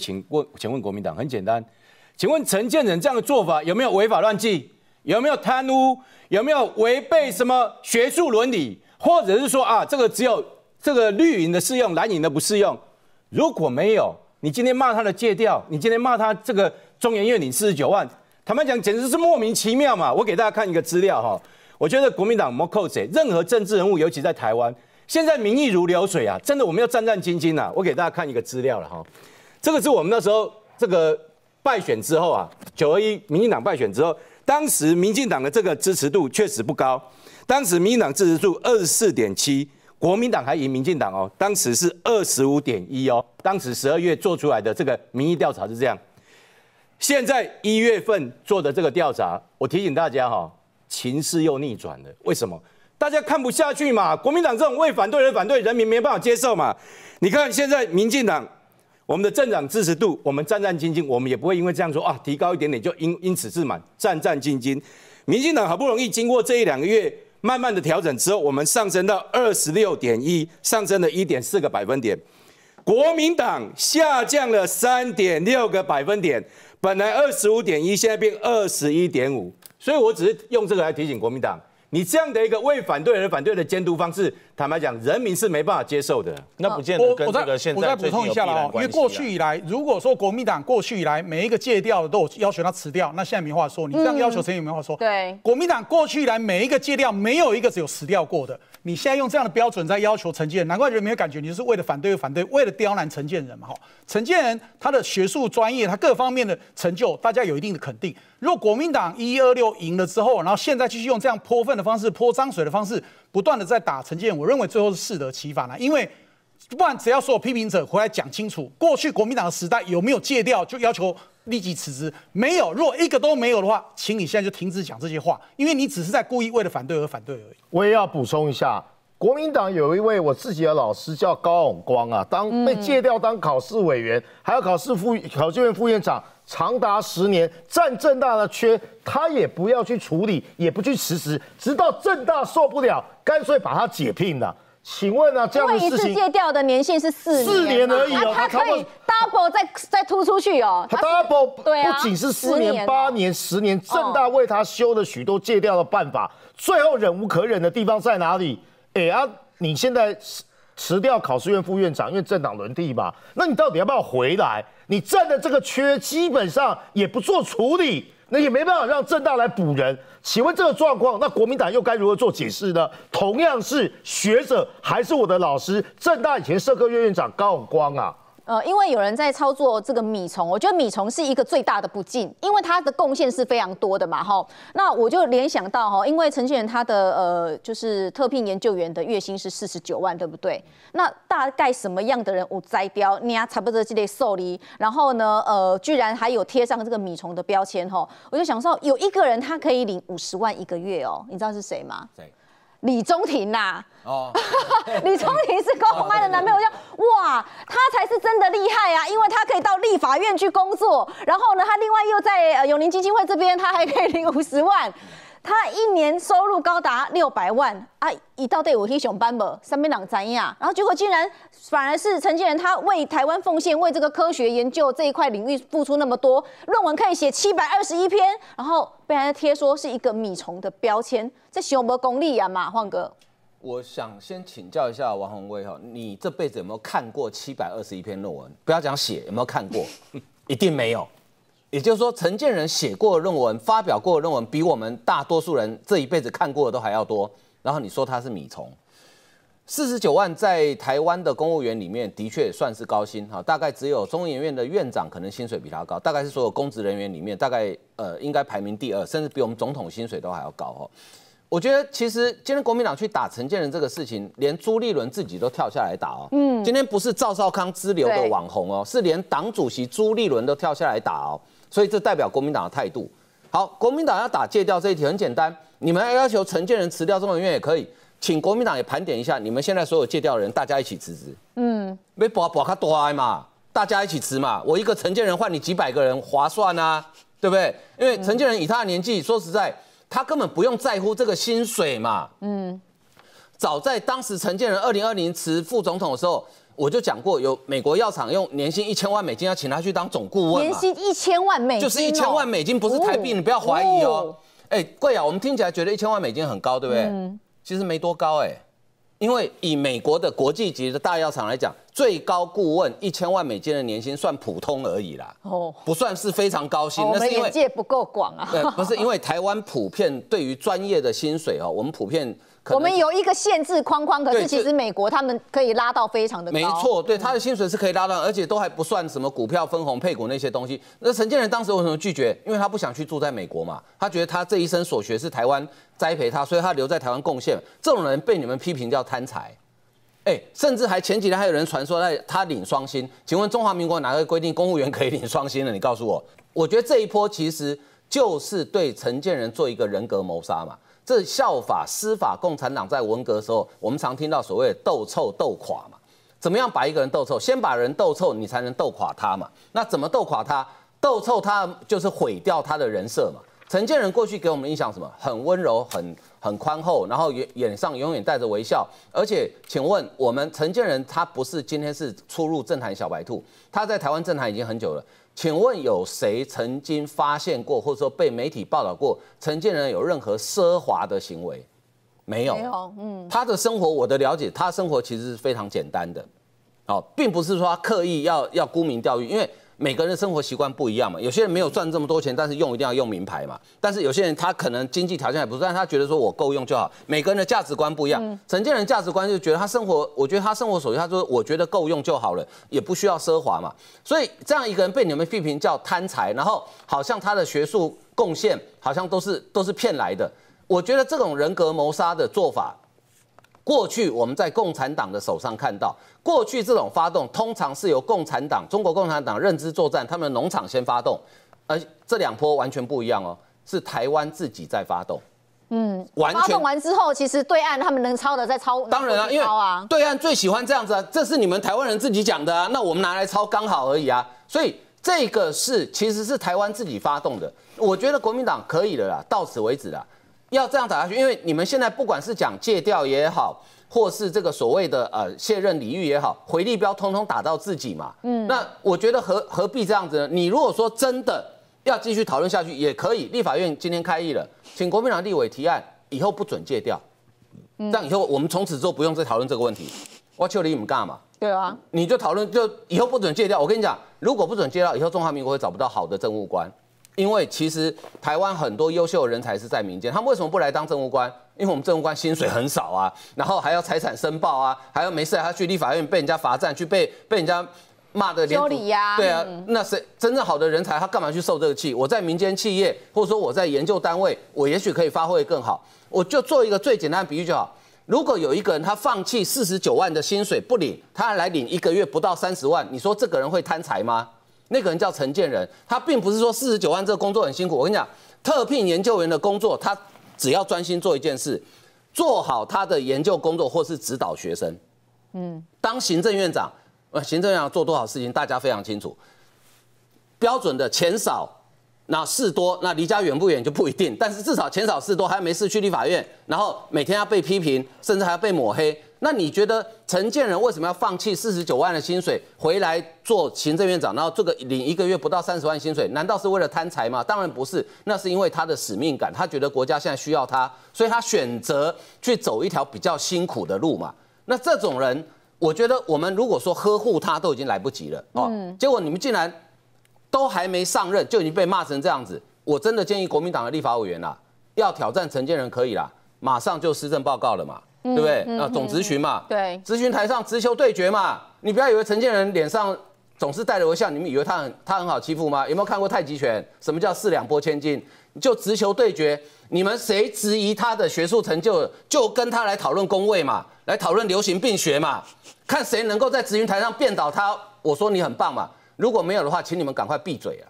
请问，请问国民党很简单，请问陈建仁这样的做法有没有违法乱纪？有没有贪污？有没有违背什么学术伦理？或者是说啊，这个只有这个绿营的适用，蓝营的不适用？如果没有，你今天骂他的戒掉，你今天骂他这个中研院领四十九万，坦白讲，简直是莫名其妙嘛！我给大家看一个资料哈，我觉得国民党莫扣嘴，任何政治人物，尤其在台湾，现在民意如流水啊，真的我们要战战兢兢啊！我给大家看一个资料了哈。这个是我们那时候这个败选之后啊，九二一民进党败选之后，当时民进党的这个支持度确实不高，当时民进党支持度二十四点七，国民党还赢民进党哦，当时是二十五点一哦，当时十二月做出来的这个民意调查是这样，现在一月份做的这个调查，我提醒大家哈，情势又逆转了，为什么？大家看不下去嘛，国民党这种为反对而反对人民没办法接受嘛，你看现在民进党。我们的政党支持度，我们战战兢兢，我们也不会因为这样说啊，提高一点点就因因此自满，战战兢兢。民进党好不容易经过这一两个月慢慢的调整之后，我们上升到二十六点一，上升了一点四个百分点，国民党下降了三点六个百分点，本来二十五点一，现在变二十一点五，所以我只是用这个来提醒国民党，你这样的一个为反对而反对的监督方式。坦白讲，人民是没办法接受的。那不见得跟这个现在我再补充一下了因为过去以来，如果说国民党过去以来每一个戒掉的都要求他辞掉，那现在没话说。你这样要求陈建，有没话说？对。国民党过去以来每一个戒掉，没有一个只有辞掉过的。你现在用这样的标准在要求陈建，难怪人没有感觉。你就是为了反对而反对，为了刁难陈建仁嘛？哈，陈建仁他的学术专业，他各方面的成就，大家有一定的肯定。如果国民党一二六赢了之后，然后现在继续用这样泼粪的方式、泼脏水的方式，不断的在打陈建仁，我。认为最后是适得其反了，因为不然只要所有批评者回来讲清楚，过去国民党的时代有没有戒掉，就要求立即辞职。没有，如果一个都没有的话，请你现在就停止讲这些话，因为你只是在故意为了反对而反对而已。我也要补充一下，国民党有一位我自己的老师叫高永光啊，当被戒掉当考试委员，还有考试副考试院副院长长达十年，占正大的缺，他也不要去处理，也不去辞职，直到正大受不了。干脆把他解聘了。请问呢？这样的事情，戒掉的年限是四年而已。哦，他可以 double 再再突出去哦。他 double 不仅是四年、八年、十年，正大为他修了许多戒掉的办法。最后忍无可忍的地方在哪里？哎，啊，你现在辞掉考试院副院长，因为政党轮替嘛。那你到底要不要回来？你占的这个缺，基本上也不做处理。那也没办法让正大来补人，请问这个状况，那国民党又该如何做解释呢？同样是学者，还是我的老师，正大以前社科院院长高永光啊。呃，因为有人在操作这个米虫，我觉得米虫是一个最大的不敬，因为他的贡献是非常多的嘛，哈。那我就联想到哈，因为陈先生他的呃，就是特聘研究员的月薪是四十九万，对不对？那大概什么样的人我摘掉，你啊差不多这类受理。然后呢，呃，居然还有贴上这个米虫的标签，哈，我就想说，有一个人他可以领五十万一个月哦，你知道是谁吗？李宗廷呐，哦，李宗廷是高虹安的男朋友，叫哇，他才是真的厉害啊，因为他可以到立法院去工作，然后呢，他另外又在永宁基金会这边，他还可以领五十万。他一年收入高达六百万啊，一到队伍去上班无，上班两怎样？然后结果竟然反而是陈建仁，他为台湾奉献，为这个科学研究这一块领域付出那么多，论文可以写七百二十一篇，然后被人家贴说是一个米虫的标签，这什么功利呀嘛，黄哥？我想先请教一下王宏威哈，你这辈子有没有看过七百二十一篇论文？不要讲写，有没有看过？一定没有。也就是说，陈建仁写过论文、发表过论文，比我们大多数人这一辈子看过的都还要多。然后你说他是米虫，四十九万在台湾的公务员里面的确算是高薪哈，大概只有中研院的院长可能薪水比他高，大概是所有公职人员里面大概呃应该排名第二，甚至比我们总统薪水都还要高哦。我觉得其实今天国民党去打陈建仁这个事情，连朱立伦自己都跳下来打哦。嗯。今天不是赵少康之流的网红哦，是连党主席朱立伦都跳下来打哦。所以这代表国民党的态度。好，国民党要打戒掉这一题很简单，你们要要求陈建仁辞掉众院员也可以，请国民党也盘点一下你们现在所有戒掉的人，大家一起辞职。嗯。没博博卡多嘛？大家一起辞嘛？我一个陈建仁换你几百个人划算啊？对不对？因为陈建仁以他的年纪，说实在。他根本不用在乎这个薪水嘛。嗯，早在当时陈建仁二零二零辞副总统的时候，我就讲过，有美国药厂用年薪一千万美金要请他去当总顾问。年薪一千万美金、就是一千万美金，不是台币，你不要怀疑哦。哎，贵啊，我们听起来觉得一千万美金很高，对不对？嗯。其实没多高哎。因为以美国的国际级的大药厂来讲，最高顾问一千万美金的年薪算普通而已啦，哦，不算是非常高薪，那是因为界不够广啊。对，不是因为台湾普遍对于专业的薪水哦，我们普遍。我们有一个限制框框，可是其实美国他们可以拉到非常的高。没错，对他的薪水是可以拉到，而且都还不算什么股票分红、配股那些东西。那陈建仁当时为什么拒绝？因为他不想去住在美国嘛，他觉得他这一生所学是台湾栽培他，所以他留在台湾贡献。这种人被你们批评叫贪财，哎，甚至还前几天还有人传说在他领双薪。请问中华民国哪个规定公务员可以领双薪的？你告诉我，我觉得这一波其实就是对陈建仁做一个人格谋杀嘛。这效法、司法，共产党在文革的时候，我们常听到所谓“斗臭、斗垮”嘛。怎么样把一个人斗臭？先把人斗臭，你才能斗垮他嘛。那怎么斗垮他？斗臭他就是毁掉他的人设嘛。陈建仁过去给我们印象什么？很温柔、很很宽厚，然后眼眼上永远带着微笑。而且，请问我们陈建仁他不是今天是初入政坛小白兔，他在台湾政坛已经很久了。请问有谁曾经发现过，或者说被媒体报道过陈建仁有任何奢华的行为？没有，没有。嗯，他的生活，我的了解，他生活其实是非常简单的，哦，并不是说刻意要要沽名钓誉，因为。每个人的生活习惯不一样嘛，有些人没有赚这么多钱，但是用一定要用名牌嘛。但是有些人他可能经济条件也不，但他觉得说我够用就好。每个人的价值观不一样，陈建人价值观就觉得他生活，我觉得他生活所需，他说我觉得够用就好了，也不需要奢华嘛。所以这样一个人被你们批评叫贪财，然后好像他的学术贡献好像都是都是骗来的。我觉得这种人格谋杀的做法。过去我们在共产党的手上看到，过去这种发动通常是由共产党、中国共产党认知作战，他们农场先发动，而这两波完全不一样哦，是台湾自己在发动，嗯，完全发动完之后，其实对岸他们能抄的在抄，当然啊，因为对岸最喜欢这样子啊，这是你们台湾人自己讲的啊，那我们拿来抄刚好而已啊，所以这个是其实是台湾自己发动的，我觉得国民党可以的啦，到此为止啦。要这样打下去，因为你们现在不管是讲戒掉也好，或是这个所谓的呃卸任礼遇也好，回力标通通打到自己嘛。嗯，那我觉得何何必这样子呢？你如果说真的要继续讨论下去也可以，立法院今天开议了，请国民党立委提案，以后不准戒掉。这样以后我们从此之后不用再讨论这个问题，我求你们干嘛？对啊，你就讨论就以后不准戒掉。我跟你讲，如果不准戒掉，以后中华民国会找不到好的政务官。因为其实台湾很多优秀人才是在民间，他们为什么不来当政务官？因为我们政务官薪水很少啊，然后还要财产申报啊，还要没事他去立法院被人家罚站，去被被人家骂的。修理呀？对啊，那是真正好的人才，他干嘛去受这个气？我在民间企业，或者说我在研究单位，我也许可以发挥更好。我就做一个最简单的比喻就好：如果有一个人他放弃四十九万的薪水不领，他来领一个月不到三十万，你说这个人会贪财吗？那个人叫陈建仁，他并不是说四十九万这个工作很辛苦。我跟你讲，特聘研究员的工作，他只要专心做一件事，做好他的研究工作或是指导学生。嗯，当行政院长，呃，行政院长做多少事情，大家非常清楚。标准的钱少，那事多，那离家远不远就不一定。但是至少钱少事多，还没事去立法院，然后每天要被批评，甚至还要被抹黑。那你觉得陈建仁为什么要放弃四十九万的薪水回来做行政院长，然后做个领一个月不到三十万薪水？难道是为了贪财吗？当然不是，那是因为他的使命感，他觉得国家现在需要他，所以他选择去走一条比较辛苦的路嘛。那这种人，我觉得我们如果说呵护他都已经来不及了哦。结果你们竟然都还没上任，就已经被骂成这样子。我真的建议国民党的立法委员啊，要挑战陈建仁可以啦，马上就施政报告了嘛。对不对？啊，总咨询嘛，对，咨询台上直球对决嘛，你不要以为陈建仁脸上总是带着微笑，你们以为他很他很好欺负吗？有没有看过太极拳？什么叫四两拨千斤？就直球对决，你们谁质疑他的学术成就，就跟他来讨论工位嘛，来讨论流行病学嘛，看谁能够在咨询台上变倒他。我说你很棒嘛，如果没有的话，请你们赶快闭嘴啊。